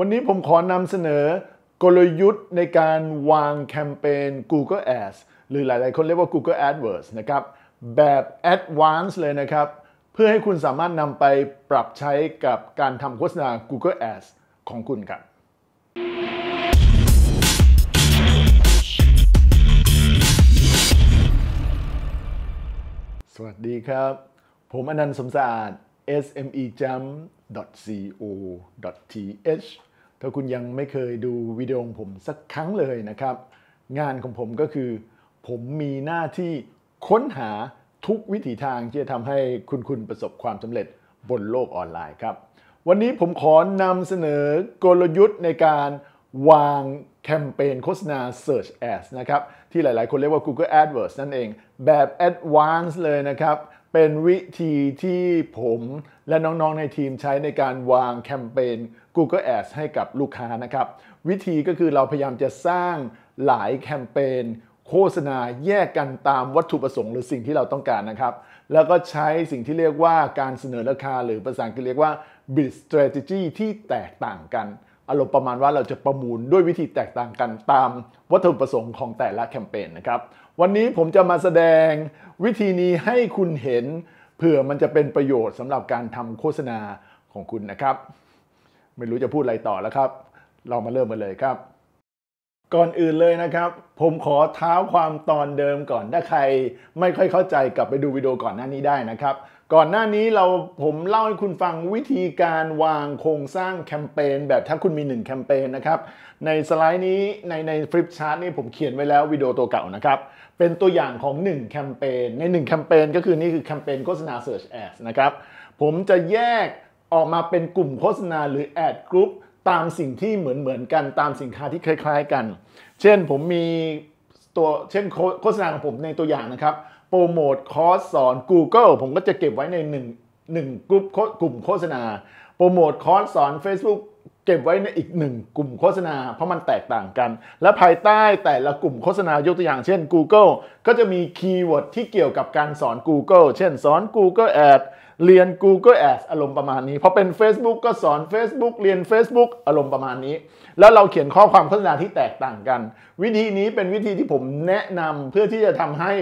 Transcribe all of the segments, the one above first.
วันนี้ผมขอนำเสนอกลยุทธ์ในการวางแคมเปญ Google Ads หรือหลายๆ คนเรียกว่า Google AdWords นะครับ แบบ Advanced เลยนะครับ เพื่อให้คุณสามารถนำไปปรับใช้กับการทำโฆษณา Google Ads ของคุณครับ สวัสดีครับ ผมอนันต์สมสะอาด smejam.co.th ถ้าคุณยังไม่เคยดูวิดีโอของผมสักครั้งเลยนะครับ งานของผมก็คือ ผมมีหน้าที่ค้นหาทุกวิถีทางที่จะทำให้คุณคุณประสบความสำเร็จบนโลกออนไลน์ครับ วันนี้ผมขอนำเสนอกลยุทธ์ในการวางแคมเปญโฆษณา Search Ads นะครับ ที่หลายๆคนเรียกว่า Google AdWords นั่นเองแบบ Advanced เลยนะครับเป็นวิธีที่ผมและน้องๆในทีมใช้ในการวางแคมเปญ Google Ads ให้กับลูกค้านะครับ วิธีก็คือเราพยายามจะสร้างหลายแคมเปญโฆษณาแยกกันตามวัตถุประสงค์หรือสิ่งที่เราต้องการนะครับ แล้วก็ใช้สิ่งที่เรียกว่าการเสนอราคาหรือภาษาอังกฤษเรียกว่า bid strategy ที่แตกต่างกัน อารมณ์ประมาณว่าเราจะประมูลด้วยวิธีแตกต่างกันตามวัตถุประสงค์ของแต่ละแคมเปญนะครับวันนี้ผมจะมาแสดงวิธีนี้ให้คุณเห็น เผื่อมันจะเป็นประโยชน์สำหรับการทำโฆษณาของคุณนะครับ ไม่รู้จะพูดอะไรต่อแล้วครับเรามาเริ่มกันเลยครับ ก่อนอื่นเลยนะครับ ผมขอเท้าความตอนเดิมก่อนถ้าใครไม่ค่อยเข้าใจกลับไปดูวิดีโอก่อนหน้านี้ได้นะครับก่อนหน้านี้เราผมเล่าให้คุณฟังวิธีการวางโครงสร้างแคมเปญแบบถ้าคุณมี 1 แคมเปญนะครับ ในสไลด์นี้ในในฟลิปชาร์ตนี่ผมเขียนไว้แล้ววิดีโอตัวเก่านะครับ เป็นตัวอย่างของ 1 แคมเปญใน1 แคมเปญก็คือนี่คือแคมเปญโฆษณา Search Ads นะครับ ผมจะแยกออกมาเป็นกลุ่มโฆษณาหรือแอดกรุ๊ปตามสิ่งที่เหมือนเหมือนกันตามสินค้าที่คล้าย ๆ กัน เช่นผมมีตัวเช่นโฆษณาของผมในตัวอย่างนะครับปรโมทคอร์สสอน Google ผมก็จะเก็บไว้ในหนึ่งหนึ่งกลุ่มกลุ่มโฆษณาโปรโมทคอร์สสอน Facebook เก็บไว้ในอีกหนึ่งกลุ่มโฆษณาเพราะมันแตกต่างกัน และภายใต้แต่ละกลุ่มโฆษณายกตัวอย่างเช่น Google ก็จะมีคีย์เวิร์ดที่เกี่ยวกับการสอน Google เช่นสอน Google Ads เรียน Google Ads อารมณ์ประมาณนี้พอเป็น Facebook ก็สอน Facebook เรียน Facebook อารมณ์ประมาณนี้ แล้วเราเขียนข้อความโฆษณาที่แตกต่างกัน วิธีนี้เป็นวิธีที่ผมแนะนำเพื่อที่จะทำให้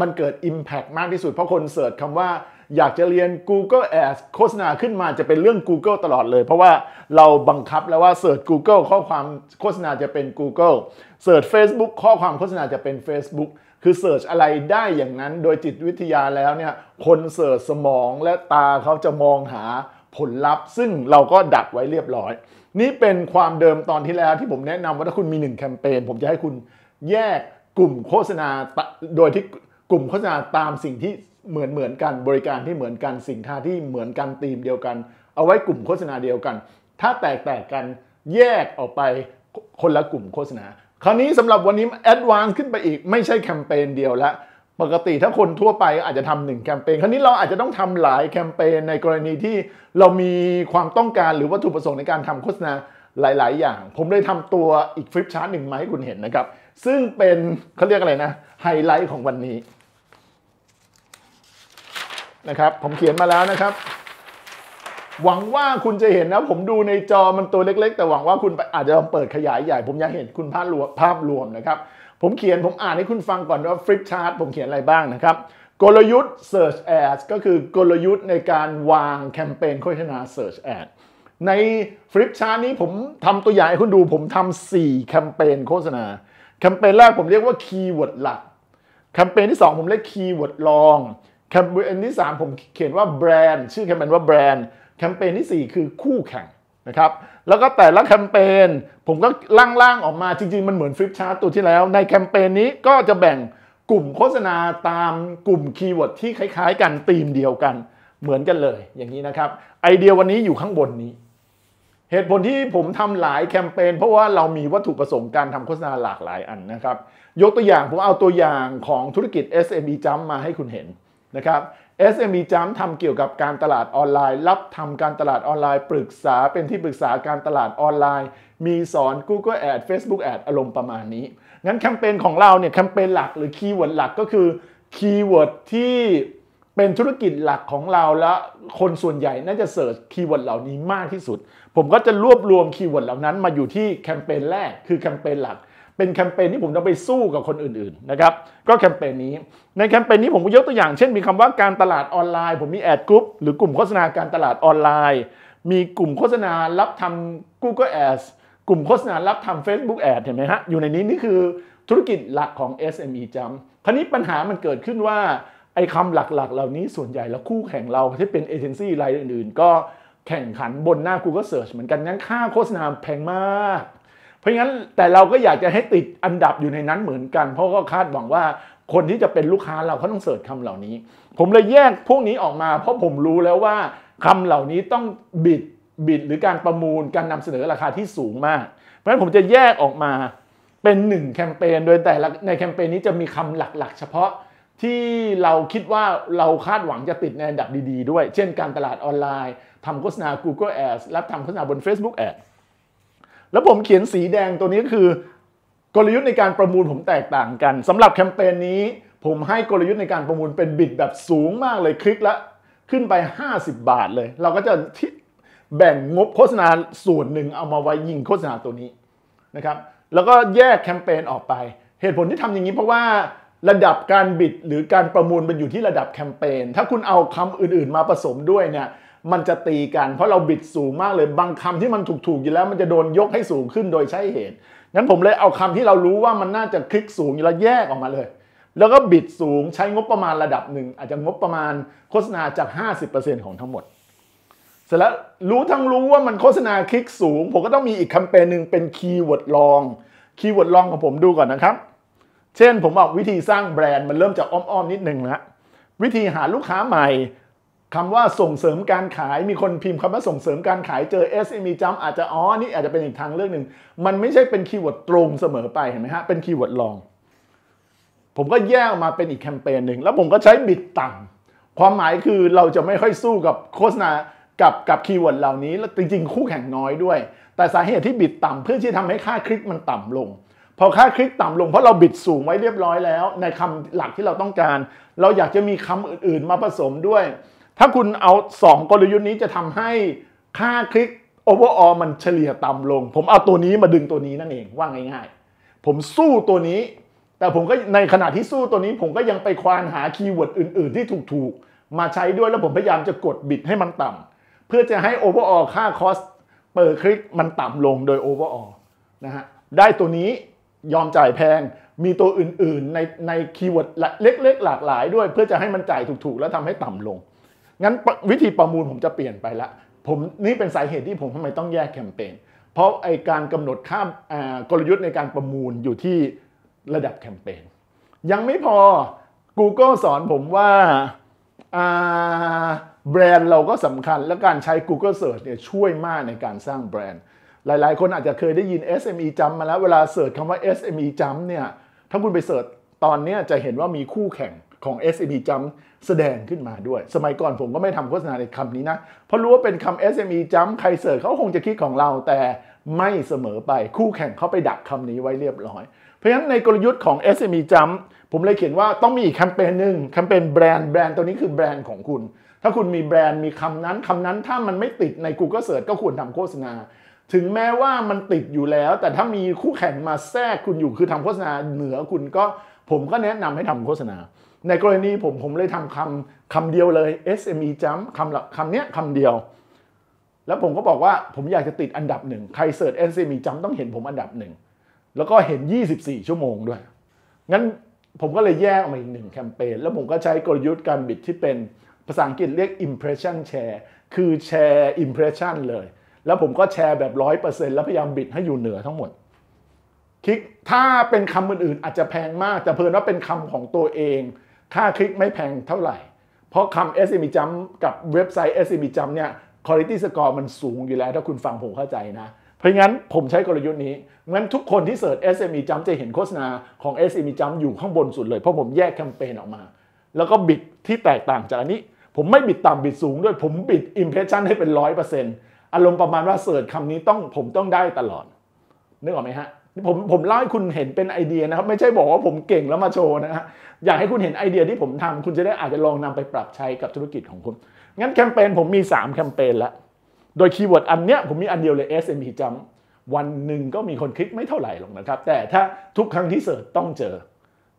มันเกิด Impact มากที่สุดเพราะคนเสิร์ชคำว่า อยากจะเรียน Google Ads โฆษณาขึ้นมาจะเป็นเรื่อง Google ตลอดเลย เพราะว่าเราบังคับแล้วว่าเสิร์ช Google ข้อความโฆษณาจะเป็น Google เสิร์ช Facebook ข้อความโฆษณาจะเป็น Facebook คือเสิร์ชอะไรได้อย่างนั้นโดยจิตวิทยาแล้วเนี่ยคนเสิร์ชสมองและตาเขาจะมองหาผลลัพธ์ ซึ่งเราก็ดักไว้เรียบร้อย นี่เป็นความเดิมตอนที่แล้วที่ผมแนะนำว่าถ้าคุณมีหนึ่งแคมเปญผมจะให้คุณแยกกลุ่มโฆษณาโดยที่กลุ่มโฆษณาตามสิ่งที่เหมือนเหมือนกันบริการที่เหมือนกันสินค้าที่เหมือนกันธีมเดียวกัน เอาไว้กลุ่มโฆษณาเดียวกัน ถ้าแตกแตกกันแยกออกไปคนละกลุ่มโฆษณาคราวนี้สำหรับวันนี้แอดวานซ์ขึ้นไปอีกไม่ใช่แคมเปญเดียวละปกติถ้าคนทั่วไปอาจจะทำหนึ่งแคมเปญคราวนี้เราอาจจะต้องทำหลายแคมเปญในกรณีที่เรามีความต้องการหรือวัตถุประสงค์ในการทำโฆษณาหลาย ๆ อย่าง ผมเลยทำตัวอีกฟลิปชาร์ตหนึ่งมาให้คุณเห็นนะครับ ซึ่งเป็นเขาเรียกอะไรนะไฮไลท์ของวันนี้ นะครับ ผมเขียนมาแล้วนะครับหวังว่าคุณจะเห็นนะผมดูในจอมันตัวเล็กๆ แต่หวังว่าคุณอาจจะลองเปิดขยายใหญ่ ผมอยากเห็นคุณภาพรวมภาพรวมนะครับผมเขียนผมอ่านให้คุณฟังก่อนว่าฟลิปชาร์ตผมเขียนอะไรบ้างนะครับ กลยุทธ์ Search Ads ก็คือกลยุทธ์ในการวางแคมเปญโฆษณา Search Ad ในฟลิปชาร์ตนี้ผมทำตัวอย่างให้คุณดูผมทำ4แคมเปญโฆษณาแคมเปญแรกผมเรียกว่าคีย์เวิร์ดหลักแคมเปญที่ 2 ผมเรียกคีย์เวิร์ดรองแคมเปญที่ 3 ผมเขียนว่าแบรนด์ชื่อแคมเปญว่าแบรนด์แคมเปญที่ 4 คือคู่แข่งนะครับแล้วก็แต่ละแคมเปญผมก็ล่างๆ ออกมาจริงๆ มันเหมือนฟลิปชาร์ตตัวที่แล้ว ในแคมเปญนี้ก็จะแบ่งกลุ่มโฆษณาตามกลุ่มคีย์เวิร์ดที่คล้ายๆ กันธีมเดียวกัน เหมือนกันเลยอย่างนี้นะครับ ไอเดียวันนี้อยู่ข้างบนนี้ เหตุผลที่ผมทำหลายแคมเปญเพราะว่าเรามีวัตถุประสงค์การทำโฆษณาหลากหลายอันนะครับ ยกตัวอย่างผมเอาตัวอย่างของธุรกิจ SME จ u m p มาให้คุณเห็นนะครับ SME จ u m ทำเกี่ยวกับการตลาดออนไลน์ รับทำการตลาดออนไลน์ ปรึกษาเป็นที่ปรึกษาการตลาดออนไลน์ มีสอน Google Ad Facebook Ad อารมณ์ประมาณนี้ งั้นแคมเปญของเราเนี่ยแคมเปญหลักหรือคีย์เวิร์ดหลักก็คือคีย์เวิร์ดที่เป็นธุรกิจหลักของเราและคนส่วนใหญ่น่าจะเสิร์ชคีย์เวิร์ดเหล่านี้มากที่สุด ผมก็จะรวบรวมคีย์เวิร์ดเหล่านั้นมาอยู่ที่แคมเปญแรก คือแคมเปญหลักเป็นแคมเปญที่ผมต้องไปสู้กับคนอื่นๆ นะครับ ก็แคมเปญนี้ ในแคมเปญนี้ผมยกตัวอย่างเช่นมีคำว่าการตลาดออนไลน์ ผมมีแอดกรุ๊ปหรือกลุ่มโฆษณาการตลาดออนไลน์ มีกลุ่มโฆษณารับทำ Google Ads กลุ่มโฆษณารับทำ Facebook Ad เห็นไหมฮะอยู่ในนี้นี่คือธุรกิจหลักของ SME จำคราวนี้ปัญหามันเกิดขึ้นว่าไอ้คำหลักๆ เหล่านี้ส่วนใหญ่แล้วคู่แข่งเราที่เป็นเอเจนซี่รายอื่นๆ ก็แข่งขันบนหน้า Google Search เหมือนกันงั้นค่าโฆษณาแพงมากเพราะงั้นแต่เราก็อยากจะให้ติดอันดับอยู่ในนั้นเหมือนกันเพราะก็คาดหวังว่าคนที่จะเป็นลูกค้าเราเขาต้องเสิร์ชคำเหล่านี้ผมเลยแยกพวกนี้ออกมา เพราะผมรู้แล้วว่าคำเหล่านี้ต้องบิดบิดหรือการประมูลการนำเสนอราคาที่สูงมาก เพราะฉะนั้นผมจะแยกออกมาเป็นหนึ่งแคมเปญโดยแต่ในแคมเปญนี้จะมีคำหลักๆ เฉพาะที่เราคิดว่าเราคาดหวังจะติดในอันดับดี ๆด้วย เช่นการตลาดออนไลน์ทำโฆษณา Google Ads รับทำโฆษณาบน Facebook Ads แล้วผมเขียนสีแดงตัวนี้คือ กลยุทธ์ในการประมูลผมแตกต่างกัน สำหรับแคมเปญนี้ ผมให้กลยุทธ์ในการประมูลเป็นบิดแบบสูงมากเลยคลิกละขึ้นไป 50 บาทเลย เราก็จะแบ่งงบโฆษณาส่วนหนึ่ง เอามาไว้ยิงโฆษณาตัวนี้นะครับแล้วก็แยกแคมเปญออกไป เหตุผลที่ทำอย่างนี้เพราะว่าระดับการบิดหรือการประมูลมันอยู่ที่ระดับแคมเปญถ้าคุณเอาคำอื่นๆ มาผสมด้วยเนี่ยมันจะตีกัน เพราะเราบิดสูงมากเลยบางคำที่มันถูกๆอยู่แล้ว มันจะโดนยกให้สูงขึ้นโดยใช่เหตุงั้นผมเลยเอาคำที่เรารู้ว่ามันน่าจะคลิกสูงอยู่แล้วแยกออกมาเลย แล้วก็บิดสูงใช้งบประมาณระดับหนึ่งอาจจะงบประมาณโฆษณาจาก50%ของทั้งหมดเสร็จแล้วรู้ทั้งรู้ว่ามันโฆษณาคลิกสูงผมก็ต้องมีอีกแคมเปญหนึ่งเป็นคีย์เวิร์ดลองคีย์เวิร์ดลองของผมดูก่อนนะครับเช่นผมบอกวิธีสร้างแบรนด์มันเริ่มจากอ้อมๆนิดนึงนะวิธีหาลูกค้าใหม่คำว่าส่งเสริมการขายมีคนพิมพ์คำว่าส่งเสริมการขายเจอ SME จำอาจจะอ๋อนี่อาจจะเป็นอีกทางเรื่องหนึ่งมันไม่ใช่เป็นคีย์เวิร์ดตรงเสมอไปเห็นไหมฮะเป็นคีย์เวิร์ดรอง ผมก็แยกมาเป็นอีกแคมเปญหนึ่งแล้วผมก็ใช้บิดต่ำความหมายคือเราจะไม่ค่อยสู้กับโฆษณากับกับคีย์เวิร์ดเหล่านี้ แล้วจริงๆ คู่แข่งน้อยด้วย แต่สาเหตุที่บิดต่ำเพื่อที่ทำให้ค่าคลิกมันต่ำลง พอค่าคลิกต่ำลงเพราะเราบิดสูงไว้เรียบร้อยแล้ว ในคำหลักที่เราต้องการ เราอยากจะมีคำอื่นๆมาผสมด้วยถ้าคุณเอา 2 กลยุทธ์นี้จะทำให้ค่าคลิกโอเวอร์ออมันเฉลี่ยต่ำลง ผมเอาตัวนี้มาดึงตัวนี้นั่นเองว่าง่ายๆ ผมสู้ตัวนี้ แต่ผมก็ในขณะที่สู้ตัวนี้ผมก็ยังไปควานหาคีย์เวิร์ดอื่นๆ ที่ถูกๆ มาใช้ด้วยแล้วผมพยายามจะกดบิดให้มันต่ำ เพื่อจะให้โอเวอร์ออค่าคอสเปิดคลิกมันต่ำลงโดยโอเวอร์ออนะฮะได้ตัวนี้ยอมจ่ายแพงมีตัวอื่น ๆ ในในคีย์เวิร์ดเล็ก ๆ หลากหลายด้วยเพื่อจะให้มันจ่ายถูก ๆ แล้วทำให้ต่ำลงงั้นวิธีประมูลผมจะเปลี่ยนไปละผมนี่เป็นสาเหตุที่ผมทำไมต้องแยกแคมเปญเพราะไอการกำหนดค่ากลยุทธ์ในการประมูลอยู่ที่ระดับแคมเปญยังไม่พอ Google สอนผมว่าแบรนด์เราก็สำคัญและการใช้ Google Search เนี่ยช่วยมากในการสร้างแบรนด์ หลายๆ คนอาจจะเคยได้ยิน SME จำมาแล้วเวลาเสิร์ชคำว่า SME จำเนี่ย ถ้าคุณไปเสิร์ชตอนนี้จะเห็นว่ามีคู่แข่งของ SME Jump แสดงขึ้นมาด้วย สมัยก่อนผมก็ไม่ทำโฆษณาในคำนี้นะ เพราะรู้ว่าเป็นคำ SME Jump ใครเสิร์ชเขาคงจะคิดของเราแต่ไม่เสมอไปคู่แข่งเขาไปดักคำนี้ไว้เรียบร้อย เพราะฉะนั้นในกลยุทธ์ของ SME Jump ผมเลยเขียนว่าต้องมีอีกแคมเปญหนึ่งแคมเปญแบรนด์แบรนด์ตัวนี้คือแบรนด์ของคุณ ถ้าคุณมีแบรนด์มีคำนั้นคำนั้นถ้ามันไม่ติดใน Google Search ก็ควรทำโฆษณา ถึงแม้ว่ามันติดอยู่แล้ว แต่ถ้ามีคู่แข่งมาแทรกคุณอยู่คือทำโฆษณาเหนือคุณก็ผมก็แนะนำให้ทำโฆษณาในกรณีผมผมเลยทำคำคำเดียวเลย SME Jump คำละคำเนี้ยคำเดียว แล้วผมก็บอกว่าผมอยากจะติดอันดับหนึ่งใครเสิร์ช SME Jump ต้องเห็นผมอันดับหนึ่งแล้วก็เห็น 24 ชั่วโมงด้วย งั้นผมก็เลยแยกออกมาอีกหนึ่งแคมเปญแล้วผมก็ใช้กลยุทธ์การบิดที่เป็นภาษาอังกฤษเรียก impression share คือแชร์ impression เลย แล้วผมก็แชร์แบบ 100%แล้วพยายามบิดให้อยู่เหนือทั้งหมด คลิกถ้าเป็นคำอื่นๆอาจจะแพงมากแต่เพิ่นว่าเป็นคำของตัวเองค่าคลิกไม่แพงเท่าไหร่ เพราะคำ SME Jump กับเว็บไซต์ SME Jump เนี่ย quality score มันสูงอยู่แล้วถ้าคุณฟังผมเข้าใจนะ เพราะงั้นผมใช้กลยุทธ์นี้งั้นทุกคนที่เสิร์ช SME Jump จะเห็นโฆษณาของ SME Jump อยู่ข้างบนสุดเลย เพราะผมแยกแคมเปญออกมา แล้วก็บิดที่แตกต่างจากอันนี้ ผมไม่บิดต่ำบิดสูงด้วยผมบิด impression ให้เป็นร้อยเปอร์เซ็นต์อารมณ์ประมาณว่าเสิร์ชคำนี้ต้องผมต้องได้ตลอดนึกออกไหมฮะผมผมเล่าให้คุณเห็นเป็นไอเดียนะครับไม่ใช่บอกว่าผมเก่งแล้วมาโชว์นะฮะอยากให้คุณเห็นไอเดียที่ผมทำ คุณจะได้อาจจะลองนำไปปรับใช้กับธุรกิจของคุณ งั้นแคมเปญผมมี 3 แคมเปญละโดยคีย์เวิร์ดอันเนี้ยผมมีอันเดียวเลย SME จำวันหนึ่งก็มีคนคลิกไม่เท่าไหร่หรอกนะครับ แต่ถ้าทุกครั้งที่เสิร์ชต้องเจอ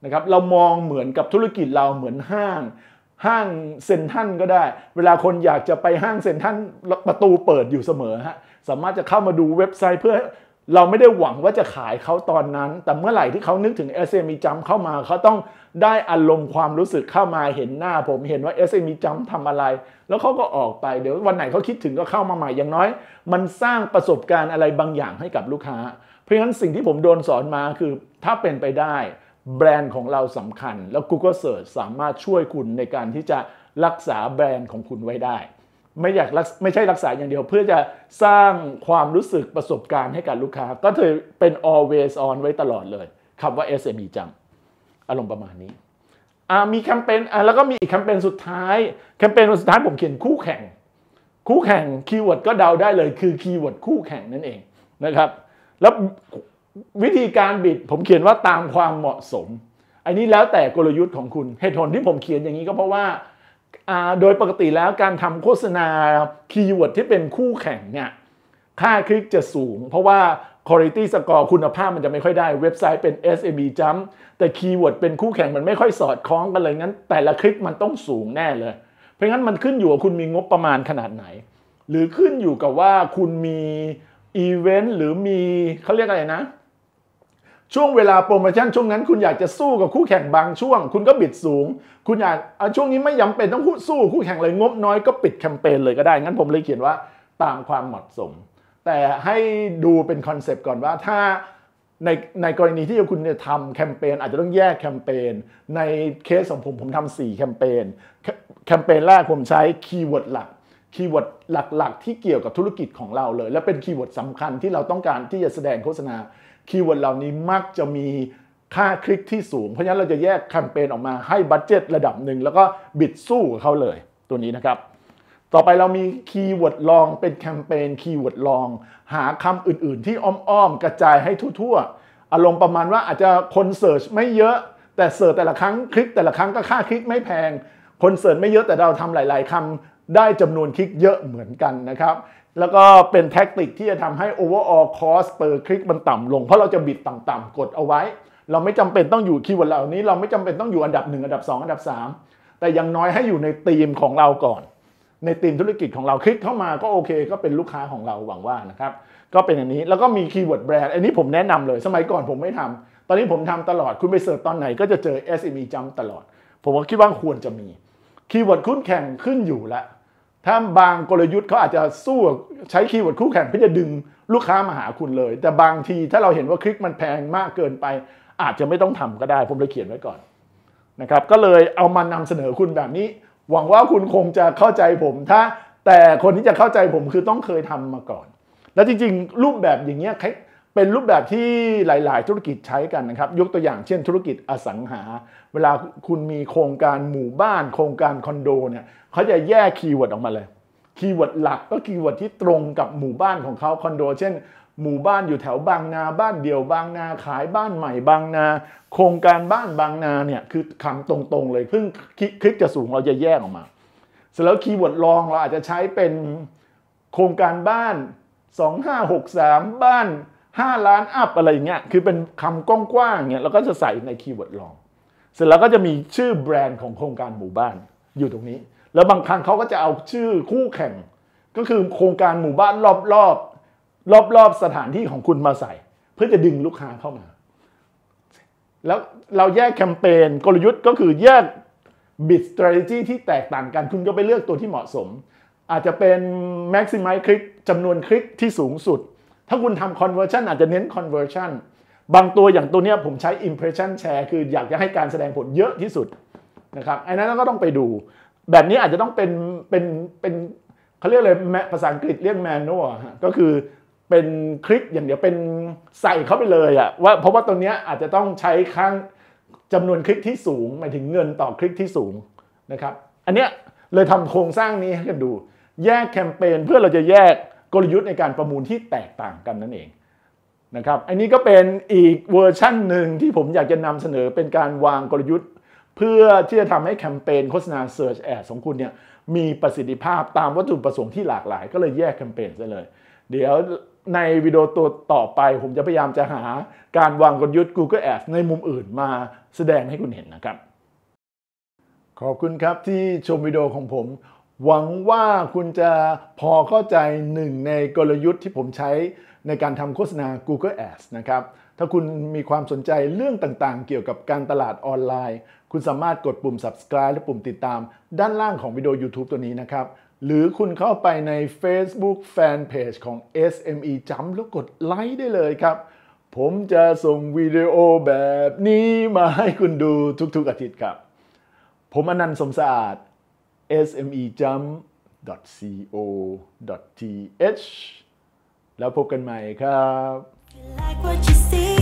นะครับเรามองเหมือนกับธุรกิจเราเหมือนห้าง ห้างเซ็นทันก็ได้ เวลาคนอยากจะไปห้างเซ็นทันประตูเปิดอยู่เสมอฮะสามารถจะเข้ามาดูเว็บไซต์เพื่อเราไม่ได้หวังว่าจะขายเขาตอนนั้น แต่เมื่อไหร่ที่เขานึกถึง SME จำเข้ามา เขาต้องได้อารมณ์ความรู้สึกเข้ามาเห็นหน้าผม เห็นว่า SME จำทำอะไร แล้วเขาก็ออกไป เดี๋ยววันไหนเขาคิดถึงก็เข้ามาใหม่ อย่างน้อย มันสร้างประสบการณ์อะไรบางอย่างให้กับลูกค้า เพราะฉะนั้นสิ่งที่ผมโดนสอนมาคือถ้าเป็นไปได้แบรนด์ของเราสำคัญ แล้ว Google Search สามารถช่วยคุณในการที่จะรักษาแบรนด์ของคุณไว้ได้ไม่อยากไม่ใช่รักษาอย่างเดียว เพื่อจะสร้างความรู้สึกประสบการณ์ให้กับลูกค้า ก็เธอเป็น always on ไว้ตลอดเลยคำว่า SME จำอารมณ์ประมาณนี้มีแคมเปญแล้วก็มีอีกแคมเปญสุดท้ายแคมเปญสุดท้ายผมเขียนคู่แข่ง คู่แข่งคีย์เวิร์ดก็เดาได้เลย คือคีย์เวิร์ดคู่แข่งนั่นเองนะครับ แล้ววิธีการบิดผมเขียนว่าตามความเหมาะสม อันนี้แล้วแต่กลยุทธ์ของคุณเหตุผลที่ผมเขียนอย่างนี้ก็เพราะว่าโดยปกติแล้วการทำโฆษณาคีย์เวิร์ดที่เป็นคู่แข่งเนี่ย ค่าคลิกจะสูงเพราะว่า Quality Score คุณภาพมันจะไม่ค่อยได้เว็บไซต์เป็น SME Jump แต่คีย์เวิร์ดเป็นคู่แข่งมันไม่ค่อยสอดคล้องกันเลยงั้น แต่ละคลิกมันต้องสูงแน่เลย เพราะงั้นมันขึ้นอยู่กับคุณมีงบประมาณขนาดไหน หรือขึ้นอยู่กับว่าคุณมีอีเวนต์หรือมีเขาเรียกอะไรนะช่วงเวลาโปรโมชั่นช่วงนั้นคุณอยากจะสู้กับคู่แข่งบางช่วงคุณก็บิดสูง คุณอยากช่วงนี้ไม่ยำเป็นต้องสู้คู่แข่งเลยงบน้อยก็ปิดแคมเปญเลยก็ได้ งั้นผมเลยเขียนว่าตามความเหมาะสม แต่ให้ดูเป็นคอนเซปต์ก่อนว่าถ้าในในกรณีที่คุณจะทำแคมเปญอาจจะต้องแยกแคมเปญในเคสของผมผมทำสี่แคมเปญแคมเปญแรกผมใช้คีย์เวิร์ดหลักคีย์เวิร์ดหลักๆ ที่เกี่ยวกับธุรกิจของเราเลย และเป็นคีย์เวิร์ดสำคัญที่เราต้องการที่จะแสดงโฆษณาคีย์เวิร์ดเหล่านี้มักจะมีค่าคลิกที่สูง เพราะฉะนั้นเราจะแยกแคมเปญออกมาให้บัตเจตระดับหนึ่ง แล้วก็บิดสู้เขาเลยตัวนี้นะครับ ต่อไปเรามีคีย์เวิร์ดลองเป็นแคมเปญคีย์เวิร์ดลอง หาคำอื่นๆ ที่อ้อมๆกระจายให้ทั่วๆอารมณ์ประมาณว่าอาจจะคนเสิร์ชไม่เยอะแต่เสิร์ชแต่ละครั้งคลิกแต่ละครั้งก็ค่าคลิกไม่แพงคนเสิร์ชไม่เยอะแต่เราทำหลายๆคำได้จำนวนคลิกเยอะเหมือนกันนะครับ แล้วก็เป็นแท็กติกที่จะทำให้ overall cost per click มันต่ำลง เพราะเราจะบิดต่ำๆกดเอาไว้ เราไม่จำเป็นต้องอยู่คีย์เวิร์ดเหล่านี้ เราไม่จำเป็นต้องอยู่อันดับ 1 อันดับ 2 อันดับ 3 แต่ยังน้อยให้อยู่ในธีมของเราก่อน ในธีมธุรกิจของเราคลิกเข้ามาก็โอเค ก็เป็นลูกค้าของเราหวังว่านะครับ ก็เป็นอย่างนี้แล้วก็มีคีย์เวิร์ดแบรนด์อันนี้ผมแนะนำเลยสมัยก่อนผมไม่ทำตอนนี้ผมทำตลอดคุณไปเสิร์ชตอนไหน ก็จะเจอ SME จำตลอด ผมก็คิดว่าควรจะมีคีย์เวิร์ดคุ้นแข่งขึ้นอยู่แล้วถ้าบางกลยุทธ์เขาอาจจะสู้ใช้คีย์เวิร์ดคู่แข่งเพื่อจะดึงลูกค้ามาหาคุณเลย แต่บางทีถ้าเราเห็นว่าคลิกมันแพงมากเกินไป อาจจะไม่ต้องทำก็ได้ผมเลยเขียนไว้ก่อนนะครับก็เลยเอามานำเสนอคุณแบบนี้ หวังว่าคุณคงจะเข้าใจผม ถ้าแต่คนที่จะเข้าใจผมคือต้องเคยทำมาก่อน แล้วจริงๆรูปแบบอย่างเงี้ยเป็นรูปแบบที่หลาย ๆ ธุรกิจใช้กันนะครับ ยกตัวอย่างเช่น ธุรกิจอสังหา เวลาคุณมีโครงการหมู่บ้าน โครงการคอนโดเนี่ยเขาจะแยกคีย์เวิร์ดออกมาเลยคีย์เวิร์ดหลักก็คีย์เวิร์ดที่ตรงกับหมู่บ้านของเขาคอนโด เช่น หมู่บ้านอยู่แถวบางนาบ้านเดี่ยวบางนาขายบ้านใหม่บางนา โครงการบ้านบางนาเนี่ยคือคำตรงๆเลยเพิ่งคลิกจะสูงเราจะแยกออกมาเสร็จแล้วคีย์เวิร์ดรองเราอาจจะใช้เป็นโครงการบ้าน 2563 บ้าน5 ล้านอัพอะไรอย่างเงี้ย คือเป็นคำกว้างๆเงี้ยเราก็จะใส่ในคีย์เวิร์ดลอง เสร็จแล้วก็จะมีชื่อแบรนด์ของโครงการหมู่บ้านอยู่ตรงนี้ แล้วบางครั้งเขาก็จะเอาชื่อคู่แข่ง ก็คือโครงการหมู่บ้านรอบๆ รอบๆอบสถานที่ของคุณมาใส่ เพื่อจะดึงลูกค้าเข้ามา แล้วเราแยกแคมเปญกลยุทธ์ก็คือแยก บิดสตร a t e g y ที่แตกต่างกันคุณก็ไปเลือกตัวที่เหมาะสม อาจจะเป็น maximize คลิกจำนวนคลิกที่สูงสุดถ้าคุณทำคอนเวอร์ชันอาจจะเน้นคอนเวอร์ชันบางตัวอย่างตัวเนี้ยผมใช้ impression share คืออยากจะให้การแสดงผลเยอะที่สุด นะครับไอ้นั้นก็ต้องไปดู แบบนี้อาจจะต้องเป็น เป็น เป็นเขาเรียกเลยภาษาอังกฤษเรียกแมนนวลก็คือเป็นคลิกอย่างเดียวเป็นใส่เข้าไปเลยอะว่าเพราะว่าตัวเนี้ยอาจจะต้องใช้ข้างจำนวนคลิกที่สูงหมายถึงเงินต่อคลิกที่สูงนะครับอันเนี้ยเลยทำโครงสร้างนี้ให้กันดูแยกแคมเปญเพื่อเราจะแยกกลยุทธ์ในการประมูลที่แตกต่างกันนั่นเองนะครับ อันนี้ก็เป็นอีกเวอร์ชั่นหนึ่งที่ผมอยากจะนำเสนอเป็นการวางกลยุทธ์ เพื่อที่จะทำให้แคมเปญโฆษณา Search Ad ของคุณเนี่ยมีประสิทธิภาพตามวัตถุประสงค์ที่หลากหลาย ก็เลยแยกแคมเปญไะเลย เดี๋ยวในวิดีโอตัวต่อไปผมจะพยายามจะหาการวางกลยุทธ์ Google Ads ในมุมอื่นมาแสดงให้คุณเห็นนะครับ ขอบคุณครับที่ชมวิดีโอของผมหวังว่าคุณจะพอเข้าใจหนึ่งในกลยุทธ์ที่ผมใช้ในการทำโฆษณา Google Ads นะครับ ถ้าคุณมีความสนใจเรื่องต่างๆ เกี่ยวกับการตลาดออนไลน์ คุณสามารถกดปุ่ม subscribe และปุ่มติดตาม ด้านล่างของวิดีโอ YouTube ตัวนี้นะครับ หรือคุณเข้าไปใน Facebook Fanpage ของ SME จำแล้วกดไลค์ได้เลยครับ ผมจะส่งวิดีโอแบบนี้มาให้คุณดูทุกๆ อาทิตย์ครับ ผมอนันต์สมสะอาด smejump.co.th แล้วพบกันใหม่ครับ like